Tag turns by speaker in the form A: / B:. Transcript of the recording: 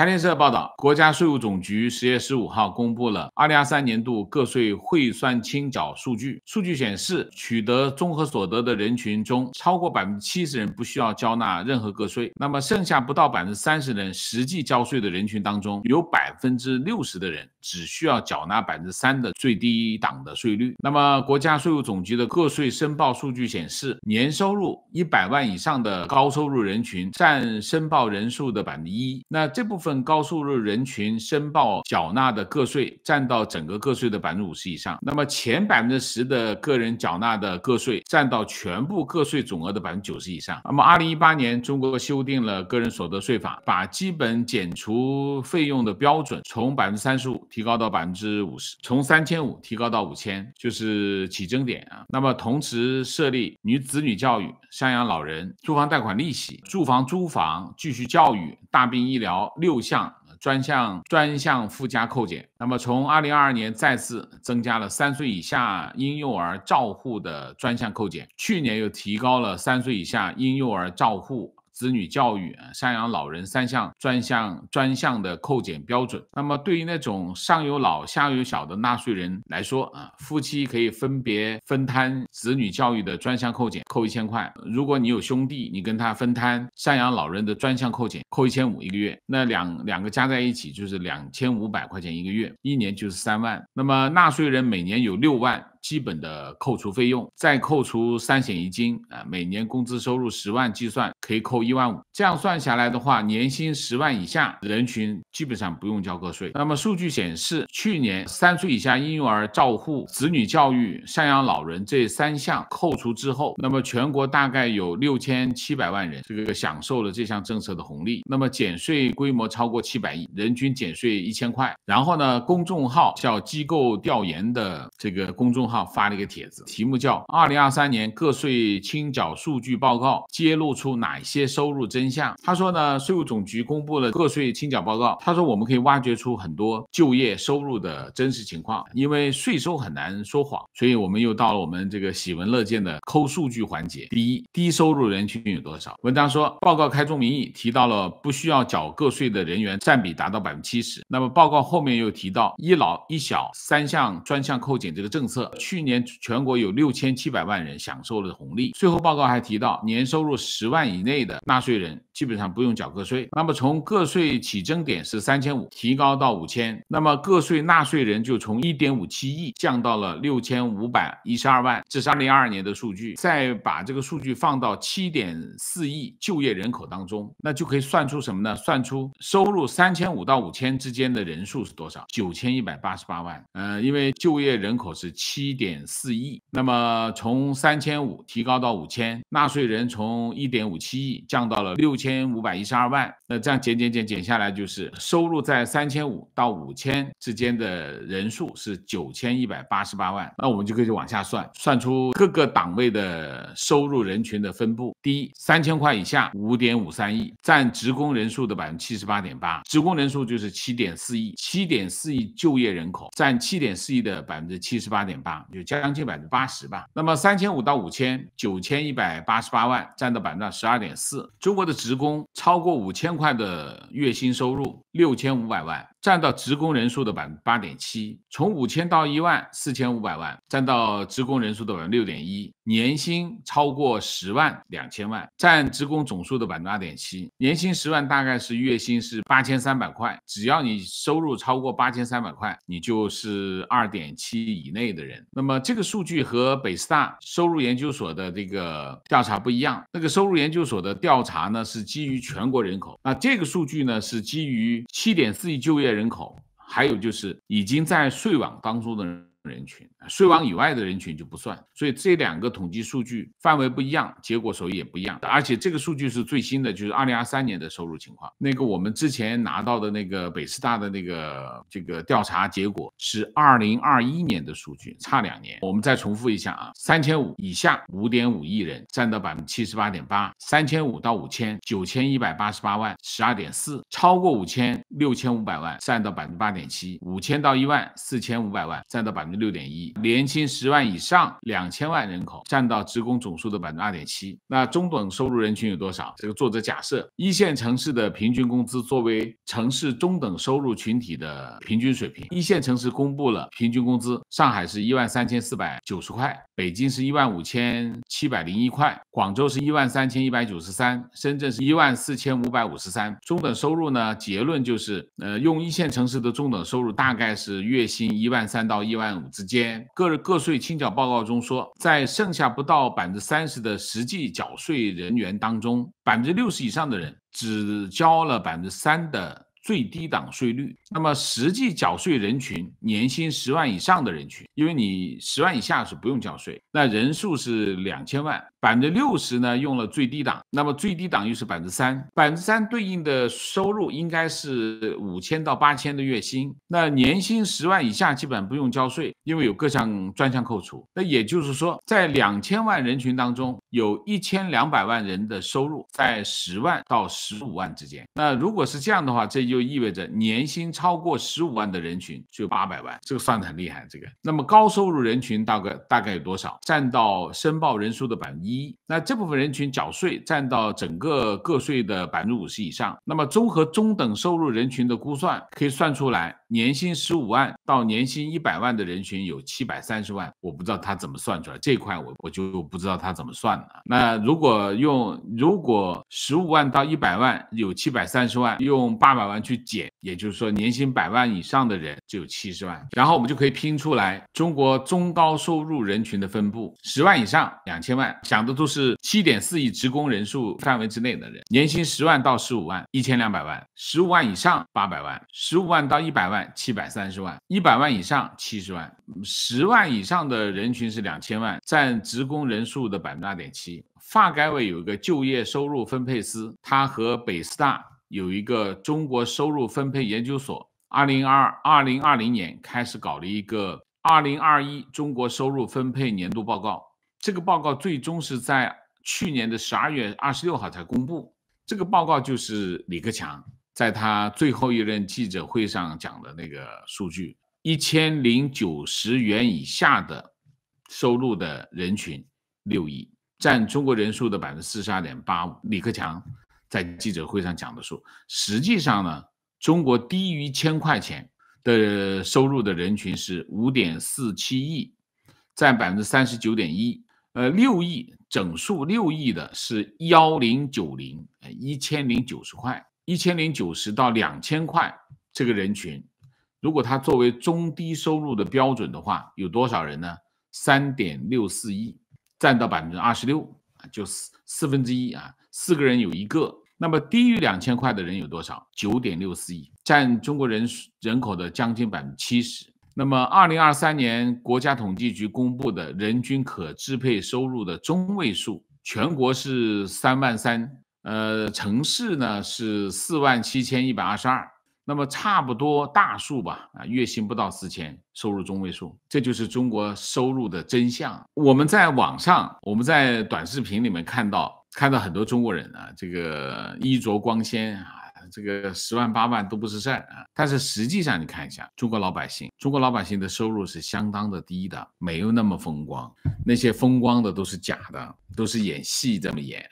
A: 财联社报道，国家税务总局十月十五号公布了二零二三年度个税汇算清缴数据。数据显示，取得综合所得的人群中，超过百分之七十人不需要交纳任何个税。那么，剩下不到百分之三十人实际交税的人群当中，有百分之六十的人。只需要缴纳百分之三的最低档的税率。那么，国家税务总局的个税申报数据显示，年收入一百万以上的高收入人群占申报人数的百分之一。那这部分高收入人群申报缴纳的个税占到整个个税的百分之五十以上。那么，前百分之十的个人缴纳的个税占到全部个税总额的百分之九十以上。那么，二零一八年中国修订了个人所得税法，把基本减除费用的标准从百分之三十五。提高到百分之五十，从三千五提高到五千，就是起征点啊。那么同时设立女子女教育、赡养老人、住房贷款利息、住房租房、继续教育、大病医疗六项专项专项附加扣减。那么从二零二二年再次增加了三岁以下婴幼儿照护的专项扣减，去年又提高了三岁以下婴幼儿照护。子女教育、赡养老人三项专项专项的扣减标准。那么对于那种上有老下有小的纳税人来说啊，夫妻可以分别分摊子女教育的专项扣减，扣一千块。如果你有兄弟，你跟他分摊赡养老人的专项扣减，扣一千五一个月。那两两个加在一起就是两千五百块钱一个月，一年就是三万。那么纳税人每年有六万。基本的扣除费用，再扣除三险一金啊，每年工资收入十万计算，可以扣一万五。这样算下来的话，年薪十万以下人群基本上不用交个税。那么数据显示，去年三岁以下婴幼儿照护、子女教育、赡养老人这三项扣除之后，那么全国大概有六千七百万人这个享受了这项政策的红利。那么减税规模超过七百亿，人均减税一千块。然后呢，公众号叫机构调研的这个公众。发了一个帖子，题目叫《二零二三年个税清缴数据报告》，揭露出哪些收入真相？他说呢，税务总局公布了个税清缴报告。他说，我们可以挖掘出很多就业收入的真实情况，因为税收很难说谎，所以我们又到了我们这个喜闻乐见的抠数据环节。第一，低收入人群有多少？文章说，报告开宗明义提到了不需要缴个税的人员占比达到百分之七十。那么报告后面又提到，一老一小三项专项扣减这个政策。去年全国有六千七百万人享受了红利。税后报告还提到，年收入十万以内的纳税人基本上不用缴个税。那么从个税起征点是三千五提高到五千，那么个税纳税人就从一点五七亿降到了六千五百一十二万，这是二零二二年的数据。再把这个数据放到七点四亿就业人口当中，那就可以算出什么呢？算出收入三千五到五千之间的人数是多少？九千一百八十八万。嗯，因为就业人口是七。一点四亿，那么从三千五提高到五千，纳税人从一点五七亿降到了六千五百一十二万，那这样减减减减下来，就是收入在三千五到五千之间的人数是九千一百八十八万，那我们就可以往下算，算出各个档位的收入人群的分布。第一，三千块以下五点五三亿，占职工人数的百分之七十八点八，职工人数就是七点四亿，七点四亿就业人口占七点四亿的百分之七十八点八。就将近百分之八十吧。那么三千五到五千，九千一百八十八万，占到百分之十二点四。中国的职工超过五千块的月薪收入，六千五百万。占到职工人数的百分之八点七，从五千到一万四千五百万，占到职工人数的百分之六点一，年薪超过十万两千万，占职工总数的百分之二点七。年薪十万大概是月薪是八千三百块，只要你收入超过八千三百块，你就是二点七以内的人。那么这个数据和北师大收入研究所的这个调查不一样。那个收入研究所的调查呢是基于全国人口，那这个数据呢是基于七点四亿就业。人口，还有就是已经在税网当中的人。人群税网以外的人群就不算，所以这两个统计数据范围不一样，结果收益也不一样。而且这个数据是最新的，就是二零二三年的收入情况。那个我们之前拿到的那个北师大的那个这个调查结果是二零二一年的数据，差两年。我们再重复一下啊：三千五以下五点五亿人占到百分之七十八点八，三千五到五千九千一百八十八万十二点四，超过五千六千五百万占到百分之八点七，五千到一万四千五百万占到百分。六点一，年薪十万以上两千万人口占到职工总数的百分之二点七。那中等收入人群有多少？这个作者假设一线城市的平均工资作为城市中等收入群体的平均水平。一线城市公布了平均工资，上海是一万三千四百九十块。北京是一万五千七百零一块，广州是一万三千一百九十三，深圳是一万四千五百五十三。中等收入呢？结论就是，呃，用一线城市的中等收入大概是月薪一万三到一万五之间。个个税清缴报告中说，在剩下不到百分之三十的实际缴税人员当中，百分之六十以上的人只交了百分之三的。最低档税率，那么实际缴税人群年薪十万以上的人群，因为你十万以下是不用缴税，那人数是两千万。百分之六十呢用了最低档，那么最低档又是百分之三，百分之三对应的收入应该是五千到八千的月薪。那年薪十万以下基本不用交税，因为有各项专项扣除。那也就是说，在两千万人群当中，有一千两百万人的收入在十万到十五万之间。那如果是这样的话，这就意味着年薪超过十五万的人群就八百万，这个算的很厉害。这个，那么高收入人群大概大概有多少？占到申报人数的百分。一，那这部分人群缴税占到整个个税的百分之五十以上。那么，综合中等收入人群的估算，可以算出来年薪十五万。到年薪一百万的人群有七百三十万，我不知道他怎么算出来这一块，我我就不知道他怎么算的。那如果用如果十五万到一百万有七百三十万，用八百万去减，也就是说年薪百万以上的人只有七十万，然后我们就可以拼出来中国中高收入人群的分布：十万以上两千万，想的都是七点四亿职工人数范围之内的人，年薪十万到十五万一千两百万，十五万以上八百万，十五万到一百万七百三十万一。一百万以上七十万，十万以上的人群是两千万，占职工人数的百分之二点七。发改委有一个就业收入分配司，他和北师大有一个中国收入分配研究所。二零二二零二零年开始搞了一个二零二一中国收入分配年度报告，这个报告最终是在去年的十二月二十六号才公布。这个报告就是李克强在他最后一任记者会上讲的那个数据。一千零九十元以下的收入的人群，六亿，占中国人数的百分之四十二点八五。李克强在记者会上讲的数，实际上呢，中国低于一千块钱的收入的人群是五点四七亿，占百分之三十九点一。呃，六亿整数六亿的是幺零九零，一千零九十块，一千零九十到两千块这个人群。如果它作为中低收入的标准的话，有多少人呢？三点六四亿，占到百分之二十六啊，就四四分之一啊，四个人有一个。那么低于两千块的人有多少？九点六四亿，占中国人人口的将近百分之七十。那么二零二三年国家统计局公布的人均可支配收入的中位数，全国是三万三，呃，城市呢是四万七千一百二十二。那么差不多大数吧，啊，月薪不到四千，收入中位数，这就是中国收入的真相。我们在网上，我们在短视频里面看到，看到很多中国人啊，这个衣着光鲜啊，这个十万八万都不是事儿啊。但是实际上，你看一下中国老百姓，中国老百姓的收入是相当的低的，没有那么风光。那些风光的都是假的，都是演戏这么演。